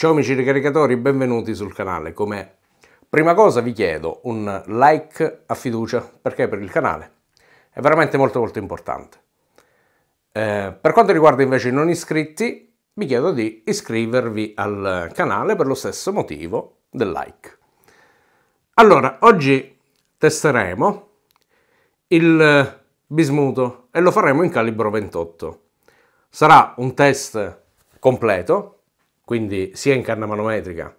Ciao amici ricaricatori, benvenuti sul canale. Come prima cosa vi chiedo un like a fiducia, perché per il canale è veramente molto molto importante. Eh, per quanto riguarda invece i non iscritti, vi chiedo di iscrivervi al canale per lo stesso motivo del like. Allora, oggi testeremo il bismuto e lo faremo in calibro 28. Sarà un test completo, quindi sia in canna manometrica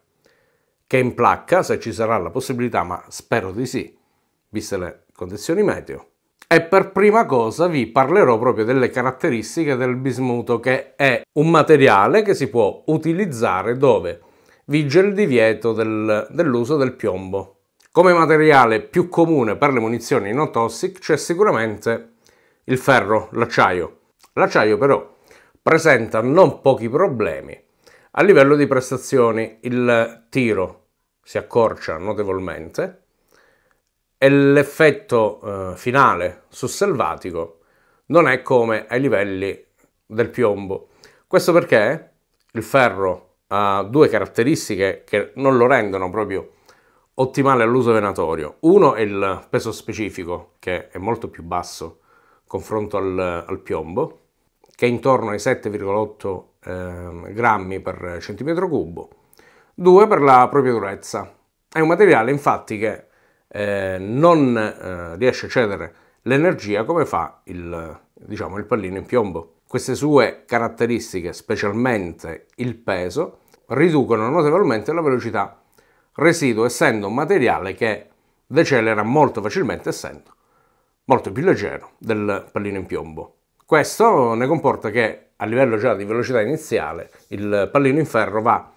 che in placca, se ci sarà la possibilità, ma spero di sì, viste le condizioni meteo. E per prima cosa vi parlerò proprio delle caratteristiche del bismuto, che è un materiale che si può utilizzare dove vige il divieto del, dell'uso del piombo. Come materiale più comune per le munizioni non toxic c'è sicuramente il ferro, l'acciaio. L'acciaio però presenta non pochi problemi a livello di prestazioni il tiro si accorcia notevolmente e l'effetto eh, finale su Selvatico non è come ai livelli del piombo. Questo perché il ferro ha due caratteristiche che non lo rendono proprio ottimale all'uso venatorio. Uno è il peso specifico, che è molto più basso confronto al, al piombo, che è intorno ai 7,8 eh, grammi per centimetro cubo, 2 per la propria durezza. È un materiale infatti che eh, non eh, riesce a cedere l'energia come fa il, diciamo, il pallino in piombo. Queste sue caratteristiche, specialmente il peso, riducono notevolmente la velocità residuo, essendo un materiale che decelera molto facilmente, essendo molto più leggero del pallino in piombo. Questo ne comporta che a livello già di velocità iniziale, il pallino in ferro va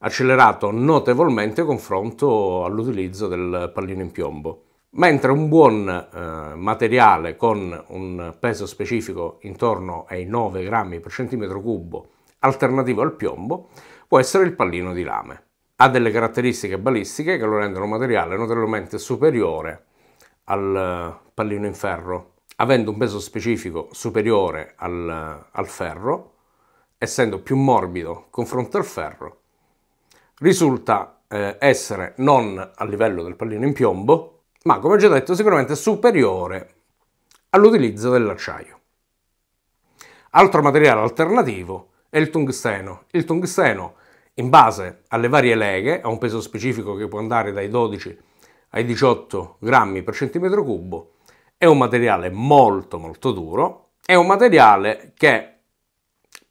accelerato notevolmente confronto all'utilizzo del pallino in piombo. Mentre un buon eh, materiale con un peso specifico intorno ai 9 grammi per centimetro cubo alternativo al piombo può essere il pallino di lame. Ha delle caratteristiche balistiche che lo rendono un materiale notevolmente superiore al eh, pallino in ferro avendo un peso specifico superiore al, al ferro, essendo più morbido confronto al ferro, risulta eh, essere non a livello del pallino in piombo, ma come ho già detto sicuramente superiore all'utilizzo dell'acciaio. Altro materiale alternativo è il tungsteno. Il tungsteno, in base alle varie leghe, ha un peso specifico che può andare dai 12 ai 18 grammi per centimetro cubo, è un materiale molto molto duro, è un materiale che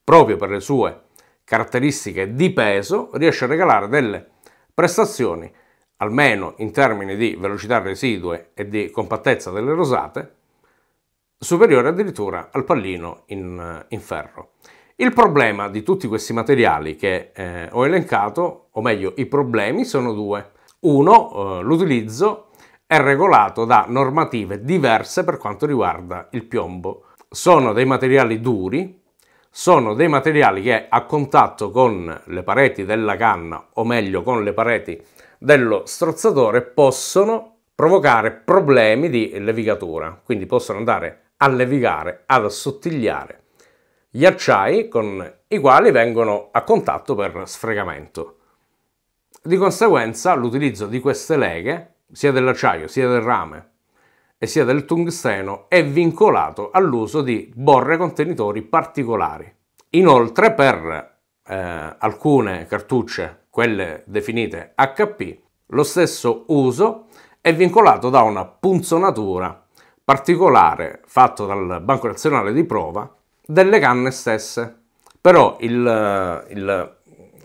proprio per le sue caratteristiche di peso riesce a regalare delle prestazioni, almeno in termini di velocità residue e di compattezza delle rosate, superiore addirittura al pallino in, in ferro. Il problema di tutti questi materiali che eh, ho elencato, o meglio i problemi, sono due. Uno, eh, l'utilizzo è regolato da normative diverse per quanto riguarda il piombo. Sono dei materiali duri, sono dei materiali che a contatto con le pareti della canna, o meglio con le pareti dello strozzatore, possono provocare problemi di levigatura, quindi possono andare a levigare, ad assottigliare gli acciai con i quali vengono a contatto per sfregamento. Di conseguenza l'utilizzo di queste leghe sia dell'acciaio sia del rame e sia del tungsteno è vincolato all'uso di borre contenitori particolari. Inoltre per eh, alcune cartucce, quelle definite HP, lo stesso uso è vincolato da una punzonatura particolare fatto dal Banco Nazionale di Prova delle canne stesse. Però il, il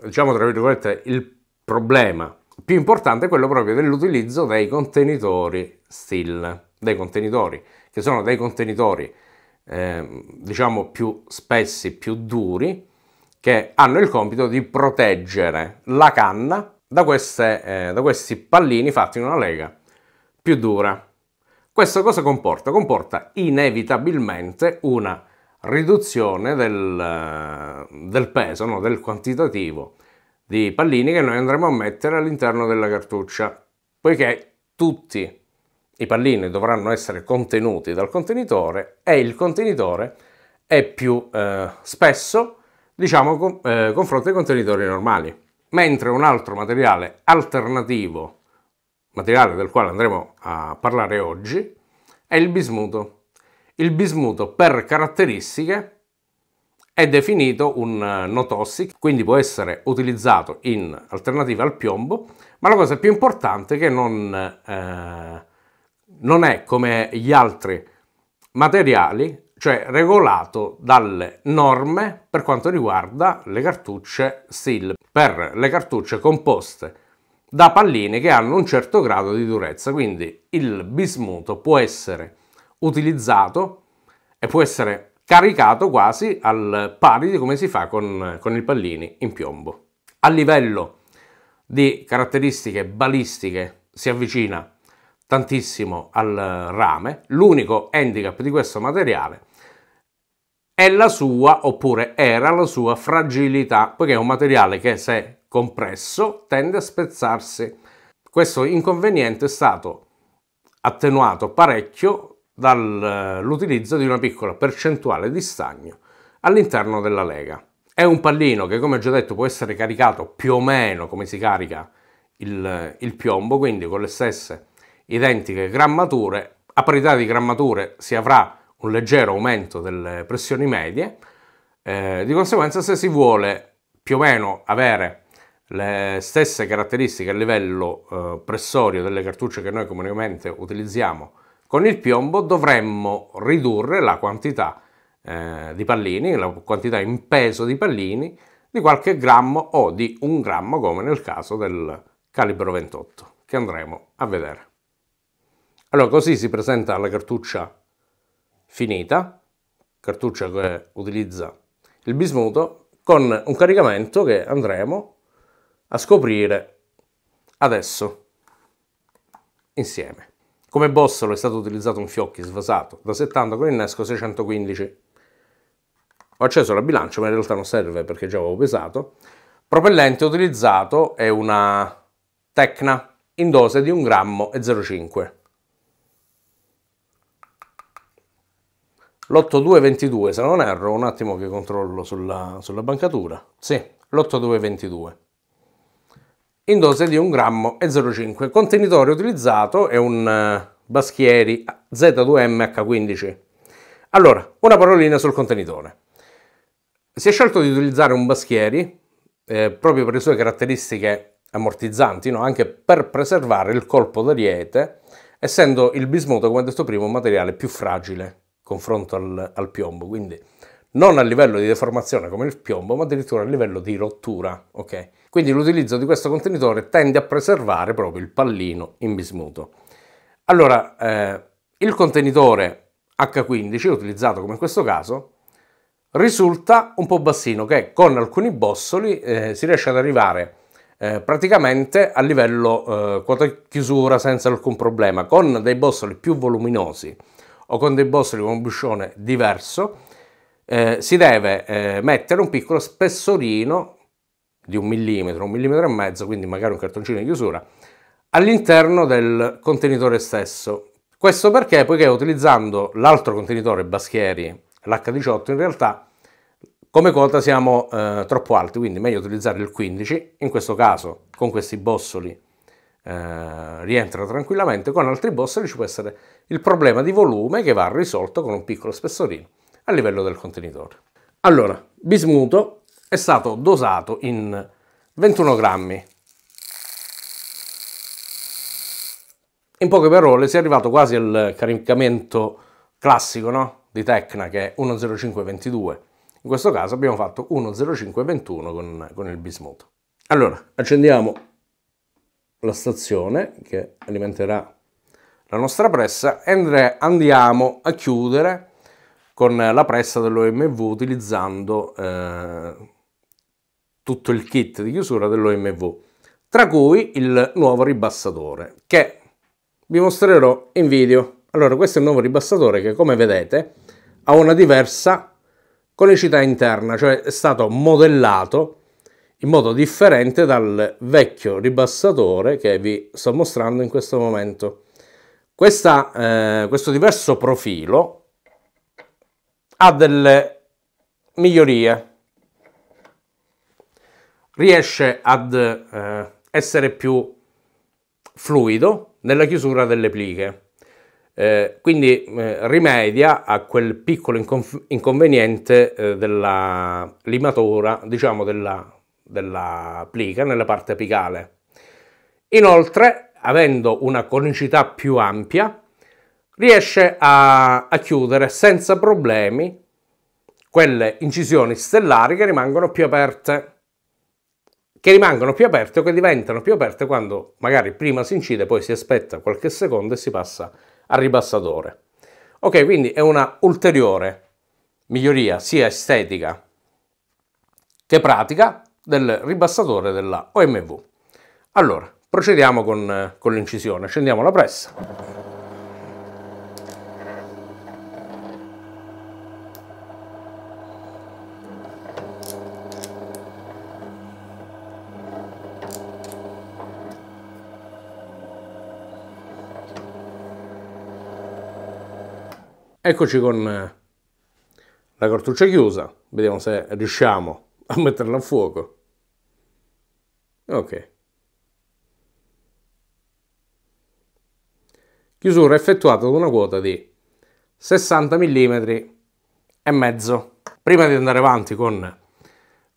diciamo tra virgolette, il problema più importante è quello proprio dell'utilizzo dei contenitori still, dei contenitori che sono dei contenitori eh, diciamo più spessi, più duri, che hanno il compito di proteggere la canna da, queste, eh, da questi pallini fatti in una lega più dura. Questo cosa comporta? Comporta inevitabilmente una riduzione del, eh, del peso, no? del quantitativo di pallini che noi andremo a mettere all'interno della cartuccia. Poiché tutti i pallini dovranno essere contenuti dal contenitore e il contenitore è più eh, spesso, diciamo, con, eh, confronto ai contenitori normali. Mentre un altro materiale alternativo, materiale del quale andremo a parlare oggi, è il bismuto. Il bismuto per caratteristiche è definito un eh, no tossic, quindi può essere utilizzato in alternativa al piombo, ma la cosa più importante è che non, eh, non è come gli altri materiali, cioè regolato dalle norme per quanto riguarda le cartucce SIL, per le cartucce composte da palline che hanno un certo grado di durezza, quindi il bismuto può essere utilizzato e può essere caricato quasi al pari di come si fa con, con il pallini in piombo. A livello di caratteristiche balistiche si avvicina tantissimo al rame, l'unico handicap di questo materiale è la sua, oppure era la sua fragilità, poiché è un materiale che se compresso tende a spezzarsi. Questo inconveniente è stato attenuato parecchio dall'utilizzo eh, di una piccola percentuale di stagno all'interno della lega. È un pallino che, come ho già detto, può essere caricato più o meno come si carica il, il piombo, quindi con le stesse identiche grammature. A parità di grammature si avrà un leggero aumento delle pressioni medie, eh, di conseguenza se si vuole più o meno avere le stesse caratteristiche a livello eh, pressorio delle cartucce che noi comunemente utilizziamo con il piombo dovremmo ridurre la quantità eh, di pallini, la quantità in peso di pallini di qualche grammo o di un grammo come nel caso del calibro 28 che andremo a vedere. Allora così si presenta la cartuccia finita, cartuccia che utilizza il bismuto, con un caricamento che andremo a scoprire adesso insieme. Come bossolo è stato utilizzato un fiocchi svasato da 70 con innesco 615. Ho acceso la bilancia, ma in realtà non serve perché già avevo pesato. Propellente utilizzato è una Tecna in dose di 1 grammo e 0,5. L'8222, se non erro, un attimo che controllo sulla, sulla bancatura. Sì, l'8222 in dose di 1 grammo e 0,5. Contenitore utilizzato è un eh, Baschieri Z2MH15. Allora, una parolina sul contenitore. Si è scelto di utilizzare un Baschieri eh, proprio per le sue caratteristiche ammortizzanti, no? anche per preservare il colpo d'ariete, essendo il bismuto, come detto prima, un materiale più fragile confronto al, al piombo, quindi non a livello di deformazione come il piombo, ma addirittura a livello di rottura, ok? Quindi l'utilizzo di questo contenitore tende a preservare proprio il pallino in bismuto. Allora, eh, il contenitore H15, utilizzato come in questo caso, risulta un po' bassino, che con alcuni bossoli eh, si riesce ad arrivare eh, praticamente a livello eh, quota chiusura senza alcun problema, con dei bossoli più voluminosi o con dei bossoli con un buscione diverso, eh, si deve eh, mettere un piccolo spessorino di un millimetro, un millimetro e mezzo, quindi magari un cartoncino di chiusura, all'interno del contenitore stesso. Questo perché? Poiché utilizzando l'altro contenitore Baschieri, l'H18, in realtà come quota siamo eh, troppo alti, quindi meglio utilizzare il 15, in questo caso con questi bossoli eh, rientra tranquillamente, con altri bossoli ci può essere il problema di volume che va risolto con un piccolo spessorino a livello del contenitore. Allora, bismuto, è stato dosato in 21 grammi. In poche parole si è arrivato quasi al caricamento classico no? di Tecna che è 1.0522. In questo caso abbiamo fatto 1.0521 con, con il bismuto. Allora, accendiamo la stazione che alimenterà la nostra pressa e andiamo a chiudere con la pressa dell'OMV utilizzando eh, tutto il kit di chiusura dell'OMV, tra cui il nuovo ribassatore che vi mostrerò in video. Allora, questo è il nuovo ribassatore che come vedete ha una diversa conicità interna, cioè è stato modellato in modo differente dal vecchio ribassatore che vi sto mostrando in questo momento. Questa, eh, questo diverso profilo ha delle migliorie riesce ad eh, essere più fluido nella chiusura delle pliche. Eh, quindi eh, rimedia a quel piccolo inconf- inconveniente eh, della limatura, diciamo della, della, plica nella parte apicale. Inoltre, avendo una conicità più ampia, riesce a, a chiudere senza problemi quelle incisioni stellari che rimangono più aperte che rimangono più aperte o che diventano più aperte quando magari prima si incide, poi si aspetta qualche secondo e si passa al ribassatore. Ok, quindi è una ulteriore miglioria sia estetica che pratica del ribassatore della OMV. Allora, procediamo con, eh, con l'incisione, scendiamo la pressa. Eccoci con eh, la cartuccia chiusa, vediamo se riusciamo a metterla a fuoco. Ok. Chiusura effettuata ad una quota di 60 mm e mezzo. Prima di andare avanti con,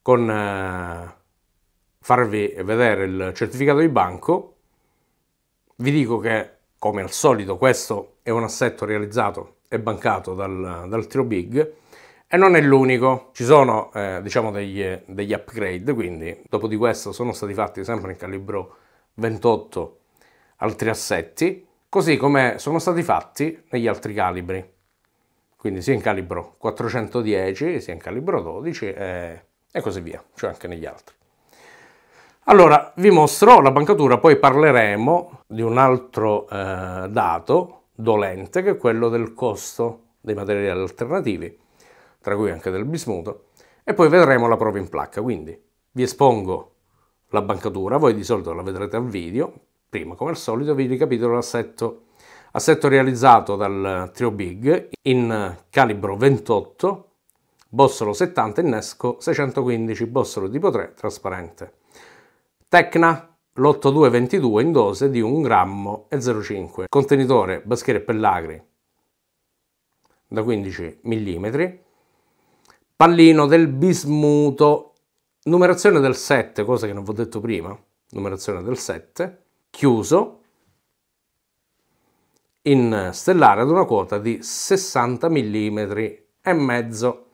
con eh, farvi vedere il certificato di banco, vi dico che come al solito questo è un assetto realizzato è bancato dal, dal trio big e non è l'unico, ci sono eh, diciamo degli, degli, upgrade, quindi dopo di questo sono stati fatti sempre in calibro 28 altri assetti, così come sono stati fatti negli altri calibri, quindi sia in calibro 410, sia in calibro 12 eh, e così via, cioè anche negli altri. Allora, vi mostro la bancatura, poi parleremo di un altro eh, dato dolente che è quello del costo dei materiali alternativi, tra cui anche del bismuto, e poi vedremo la prova in placca. Quindi vi espongo la bancatura, voi di solito la vedrete a video, prima come al solito vi ricapitolo l'assetto assetto realizzato dal Trio Big in calibro 28, bossolo 70 innesco 615, bossolo tipo 3 trasparente. Tecna l'8222 in dose di 1 grammo e 0,5, contenitore Baschiere Pellagri da 15 mm, pallino del bismuto, numerazione del 7, cosa che non vi ho detto prima, numerazione del 7, chiuso in stellare ad una quota di 60 mm e mezzo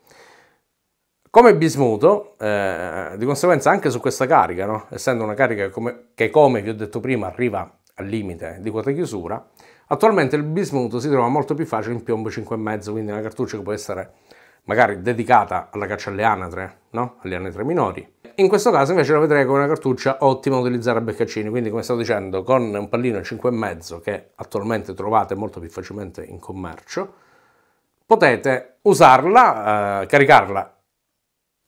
come bismuto, eh, di conseguenza anche su questa carica, no? essendo una carica come, che come vi ho detto prima arriva al limite di quota chiusura, attualmente il bismuto si trova molto più facile in piombo 5,5, quindi una cartuccia che può essere magari dedicata alla caccia alle anatre, no? alle anatre minori. In questo caso invece la vedrei come una cartuccia ottima da utilizzare a beccaccini, quindi come stavo dicendo con un pallino 5,5 che attualmente trovate molto più facilmente in commercio, potete usarla, eh, caricarla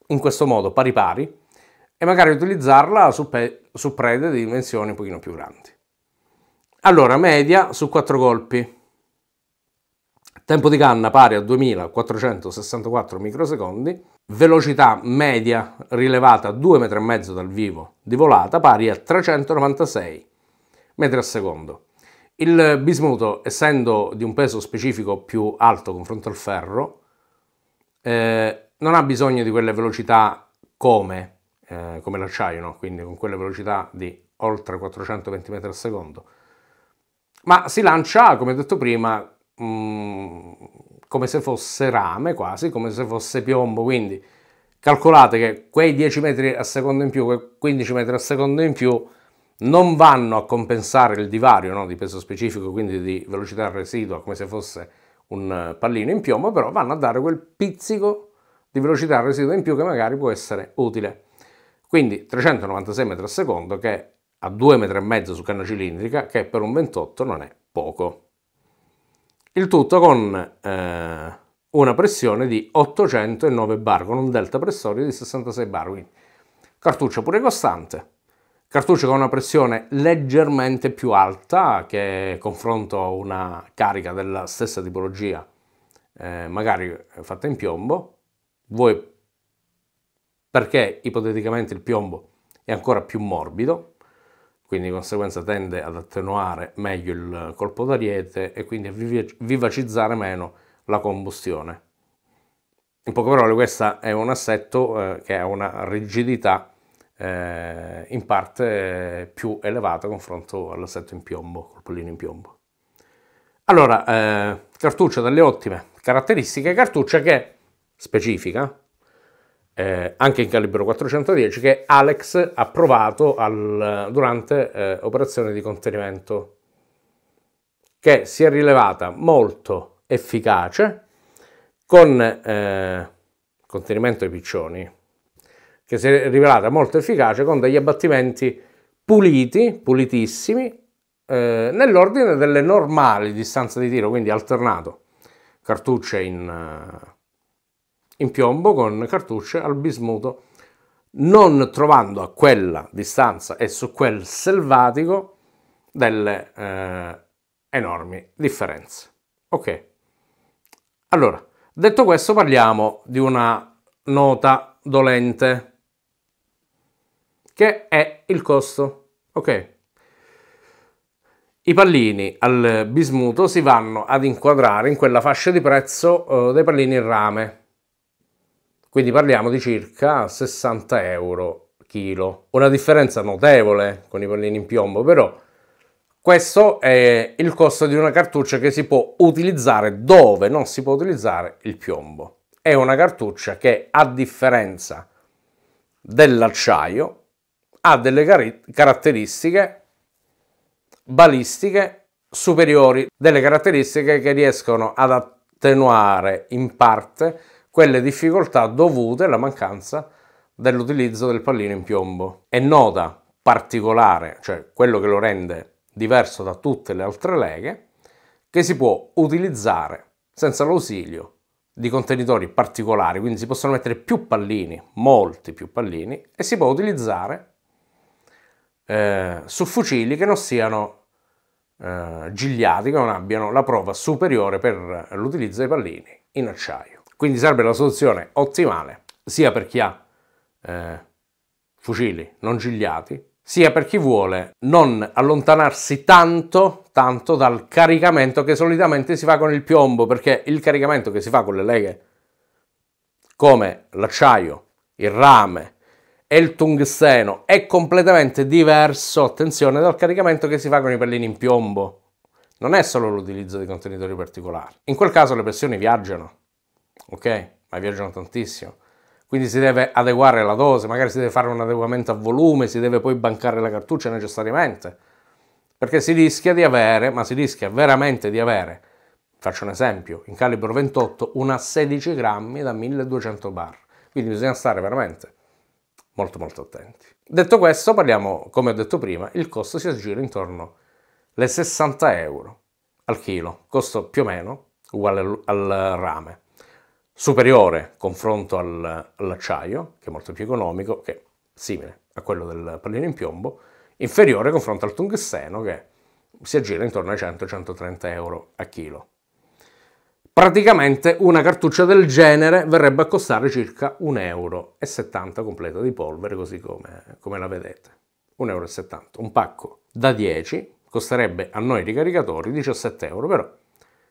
in questo modo pari pari e magari utilizzarla su, su prede di dimensioni un pochino più grandi. Allora, media su 4 colpi. Tempo di canna pari a 2464 microsecondi, velocità media rilevata a 2,5 m dal vivo di volata pari a 396 metri al secondo. Il bismuto, essendo di un peso specifico più alto confronto al ferro, eh, non ha bisogno di quelle velocità come, eh, come l'acciaio, no? quindi con quelle velocità di oltre 420 metri al secondo, ma si lancia, come detto prima, mh, mm, come se fosse rame quasi, come se fosse piombo, quindi calcolate che quei 10 metri al secondo in più, quei 15 metri al secondo in più, non vanno a compensare il divario no? di peso specifico, quindi di velocità residua, come se fosse un eh, pallino in piombo, però vanno a dare quel pizzico di velocità residua in più che magari può essere utile. Quindi 396 metri al secondo che a 2,5 metri su canna cilindrica che per un 28 non è poco. Il tutto con eh, una pressione di 809 bar con un delta pressorio di 66 bar, quindi cartuccia pure costante. Cartuccia con una pressione leggermente più alta che confronto a una carica della stessa tipologia, eh, magari eh, fatta in piombo, voi, perché ipoteticamente il piombo è ancora più morbido, quindi di conseguenza tende ad attenuare meglio il colpo d'ariete e quindi a vivacizzare meno la combustione. In poche parole, questo è un assetto eh, che ha una rigidità eh, in parte eh, più elevata confronto all'assetto in piombo, colpellino in piombo. Allora, eh, cartuccia dalle ottime caratteristiche, cartuccia che specifica, eh, anche in calibro 410, che Alex ha provato al, durante eh, operazioni di contenimento, che si è rilevata molto efficace con eh, contenimento ai piccioni, che si è rivelata molto efficace con degli abbattimenti puliti, pulitissimi, eh, nell'ordine delle normali distanze di tiro, quindi alternato, cartucce in... Eh, in piombo con cartucce al bismuto, non trovando a quella distanza e su quel selvatico delle eh, enormi differenze. Ok. Allora, detto questo parliamo di una nota dolente che è il costo. Ok. I pallini al bismuto si vanno ad inquadrare in quella fascia di prezzo eh, dei pallini in rame quindi parliamo di circa 60 euro chilo. Una differenza notevole con i pallini in piombo, però questo è il costo di una cartuccia che si può utilizzare dove non si può utilizzare il piombo. È una cartuccia che a differenza dell'acciaio ha delle caratteristiche balistiche superiori, delle caratteristiche che riescono ad attenuare in parte quelle difficoltà dovute alla mancanza dell'utilizzo del pallino in piombo. E nota particolare, cioè quello che lo rende diverso da tutte le altre leghe, che si può utilizzare senza l'ausilio di contenitori particolari, quindi si possono mettere più pallini, molti più pallini, e si può utilizzare eh, su fucili che non siano eh, gigliati, che non abbiano la prova superiore per l'utilizzo dei pallini in acciaio. Quindi sarebbe la soluzione ottimale sia per chi ha eh, fucili non gigliati, sia per chi vuole non allontanarsi tanto, tanto dal caricamento che solitamente si fa con il piombo, perché il caricamento che si fa con le leghe come l'acciaio, il rame e il tungsteno è completamente diverso, attenzione, dal caricamento che si fa con i pallini in piombo. Non è solo l'utilizzo di contenitori particolari. In quel caso le pressioni viaggiano, ok? Ma viaggiano tantissimo. Quindi si deve adeguare la dose, magari si deve fare un adeguamento a volume, si deve poi bancare la cartuccia necessariamente, perché si rischia di avere, ma si rischia veramente di avere, faccio un esempio, in calibro 28 una 16 grammi da 1200 bar, quindi bisogna stare veramente molto molto attenti. Detto questo, parliamo, come ho detto prima, il costo si aggira intorno alle 60 euro al chilo, costo più o meno uguale al rame superiore confronto al, all'acciaio, che è molto più economico, che è simile a quello del pallino in piombo, inferiore confronto al tungsteno che si aggira intorno ai 100-130 euro a chilo. Praticamente una cartuccia del genere verrebbe a costare circa 1,70 euro completa di polvere, così come, come la vedete. 1,70 euro. Un pacco da 10 costerebbe a noi ricaricatori 17 euro, però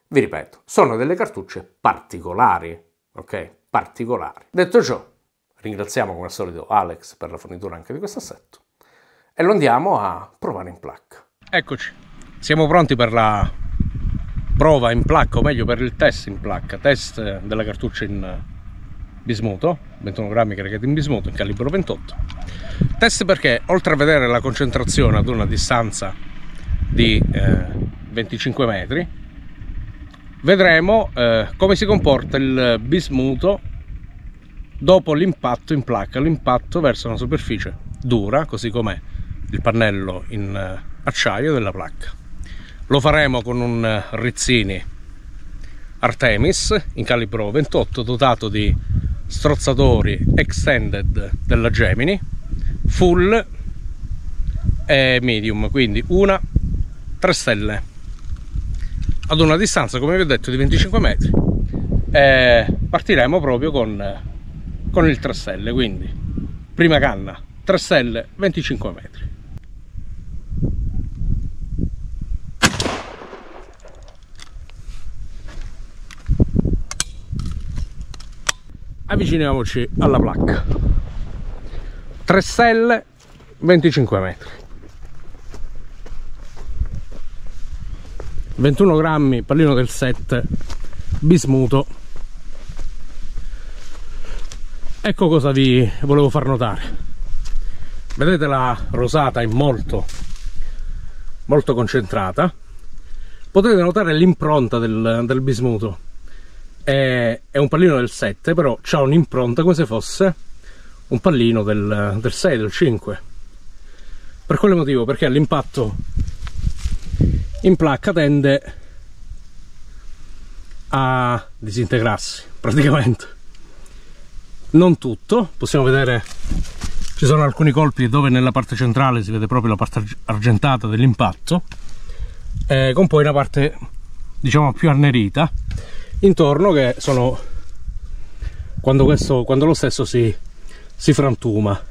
vi ripeto, sono delle cartucce particolari ok? Particolari. Detto ciò, ringraziamo come al solito Alex per la fornitura anche di questo assetto e lo andiamo a provare in placca. Eccoci, siamo pronti per la prova in placca, o meglio per il test in placca, test della cartuccia in bismuto, 21 grammi caricati in bismuto in calibro 28. Test perché oltre a vedere la concentrazione ad una distanza di eh, 25 metri, vedremo eh, come si comporta il bismuto dopo l'impatto in placca l'impatto verso una superficie dura così com'è il pannello in eh, acciaio della placca lo faremo con un eh, Rizzini Artemis in calibro 28 dotato di strozzatori extended della Gemini full e medium quindi una 3 stelle ad una distanza come vi ho detto di 25 metri e eh, partiremo proprio con, con il trasselle quindi prima canna trasselle 25 metri avviciniamoci alla placca 3 stelle 25 metri 21 grammi pallino del 7 bismuto ecco cosa vi volevo far notare vedete la rosata è molto molto concentrata potete notare l'impronta del, del, bismuto è, è, un pallino del 7 però ha un'impronta come se fosse un pallino del, del 6 del 5 per quale motivo? perché all'impatto in placca tende a disintegrarsi praticamente non tutto possiamo vedere ci sono alcuni colpi dove nella parte centrale si vede proprio la parte argentata dell'impatto eh, con poi una parte diciamo più annerita intorno che sono quando, questo, quando lo stesso si, si frantuma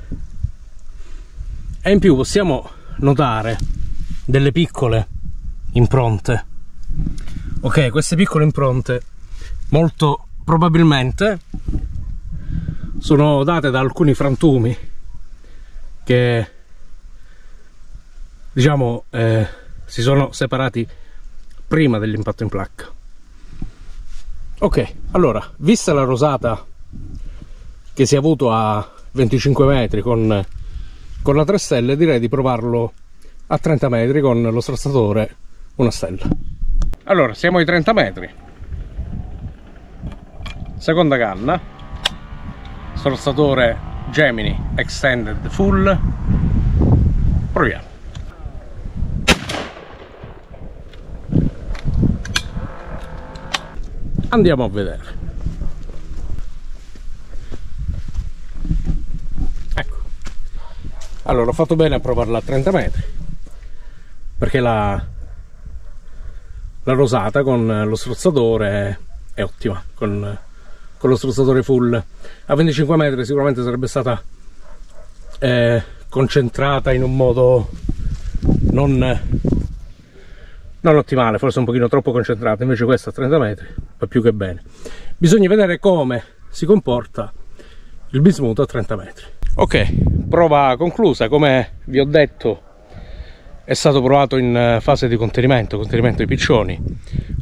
e in più possiamo notare delle piccole impronte. Ok, queste piccole impronte molto probabilmente sono date da alcuni frantumi che diciamo eh, si sono separati prima dell'impatto in placca. Ok, allora, vista la rosata che si è avuto a 25 metri con, con la 3 stelle, direi di provarlo a 30 metri con lo strazzatore una stella allora siamo ai 30 metri seconda canna strozzatore Gemini Extended Full proviamo andiamo a vedere ecco allora ho fatto bene a provarla a 30 metri perché la la rosata con lo strozzatore è ottima, con, con lo strozzatore full. A 25 metri sicuramente sarebbe stata eh, concentrata in un modo non, non ottimale, forse un pochino troppo concentrata, invece questa a 30 metri va più che bene. Bisogna vedere come si comporta il bismuto a 30 metri. Ok, prova conclusa, come vi ho detto è stato provato in eh, fase di contenimento, contenimento di piccioni,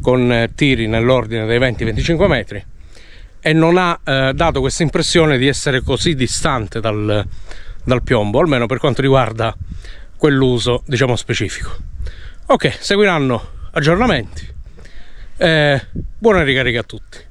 con eh, tiri nell'ordine dei 20-25 metri e non ha eh, dato questa impressione di essere così distante dal, dal piombo, almeno per quanto riguarda quell'uso diciamo specifico. Ok, seguiranno aggiornamenti. Eh, buona ricarica a tutti.